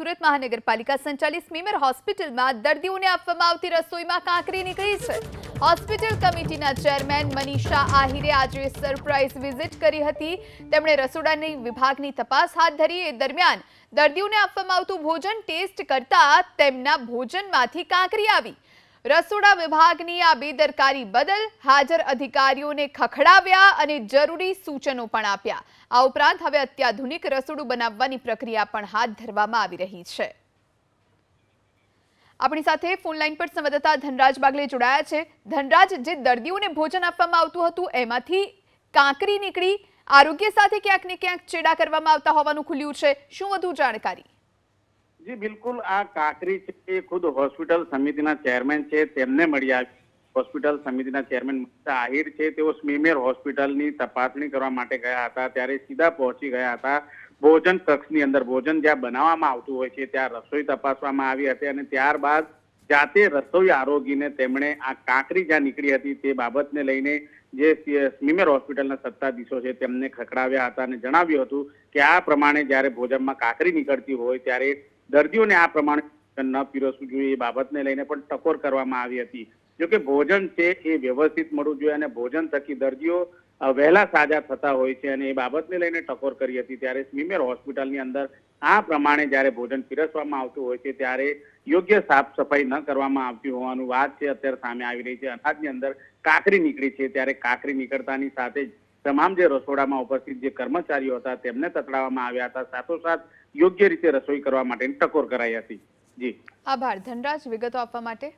સુરત મહાનગરપાલિકા સંચાલિત સ્મીમર હોસ્પિટલમાં દર્દીઓને આપવામાં આવતી રસોઈમાં કાંકરી નીકળી છે હોસ્પિટલ કમિટીના ચેરમેન મનીષા આહિરે આજે સરપ્રાઇઝ વિઝિટ કરી હતી તેમણે રસોડાની વિભાગની તપાસ હાથ ધરી એ દરમિયાન દર્દીઓને આપવામાં આવતું ભોજન ટેસ્ટ કરતા તેમના ભોજનમાંથી કાંકરી આવી રસોડા વિભાગની આ બેદરકારી બદલ હાજર અધિકારીઓને ખખડાવ્યા અને જરૂરી સૂચનો પણ આપ્યા આ ઉપરાંત હવે અત્યાધુનિક રસોડું બનાવવાની પ્રક્રિયા પણ હાથ ધરવામાં આવી રહી છે આપણી સાથે ફોનલાઈન પર સંવાદદાતા ધનરાજ બાગલે જોડાયા છે ધનરાજ જે દર્દીઓને ભોજન આપવામાં આવતું હતું એમાંથી કાંકરી નીકળી આરોગ્ય સાથે ક્યાંક ને ક્યાંક ચેડા કરવામાં આવતા હોવાનું ખુલ્યું છે શું વધુ જાણકારી જી બિલકુલ આ કાકરી છે એ ખુદ હોસ્પિટલ સમિતિના ચેરમેન છે તેમને મળ્યા હોસ્પિટલ સમિતિના ચેરમેન આહિર છે તેઓ સ્મીમેર હોસ્પિટલની તપાસણી કરવા માટે ગયા હતા ત્યારે સીધા પહોંચી ગયા હતા ભોજન કક્ષની અંદર ભોજન જ્યાં બનાવવામાં આવતું હોય છે ત્યાં રસોઈ તપાસવામાં આવી હતી અને ત્યારબાદ જાતે રસોઈ આરોગીને તેમણે આ કાંકરી જ્યાં નીકળી હતી તે બાબતને લઈને જે સ્મીમેર હોસ્પિટલના સત્તાધીશો છે તેમને ખકડાવ્યા હતા અને જણાવ્યું હતું કે આ પ્રમાણે જ્યારે ભોજનમાં કાંકરી નીકળતી હોય ત્યારે દર્દીઓને આ પ્રમાણે ન પીરસવું જોઈએ એ બાબતને લઈને પણ ટકોર કરવામાં આવી હતી જોકે ભોજન છે એ વ્યવસ્થિત મળવું જોઈએ અને ભોજન થકી દર્દીઓ વહેલા સાજા થતા હોય છે અને એ બાબતને લઈને ટકોર કરી હતી ત્યારે સ્મીમેર હોસ્પિટલની અંદર આ પ્રમાણે જ્યારે ભોજન પીરસવામાં આવતું હોય છે ત્યારે યોગ્ય સાફ સફાઈ ન કરવામાં આવતી હોવાનું વાત છે અત્યારે સામે આવી રહી છે અનાજની અંદર કાકરી નીકળી છે ત્યારે કાકરી નીકળતાની સાથે જ તમામ જે રસોડામાં ઉપસ્થિત જે કર્મચારીઓ હતા તેમને તતડાવવામાં આવ્યા હતા સાથોસાથ યોગ્ય રીતે રસોઈ કરવા માટે ટકોર કરાઈ હતી જી આભાર ધનરાજ વિગતો આપવા માટે